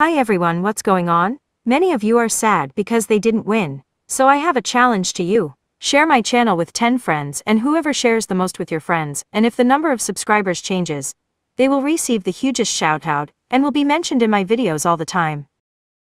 Hi everyone what's going on? Many of you are sad because they didn't win. So I have a challenge to you. Share my channel with 10 friends and whoever shares the most with your friends and if the number of subscribers changes, they will receive the hugest shoutout and will be mentioned in my videos all the time.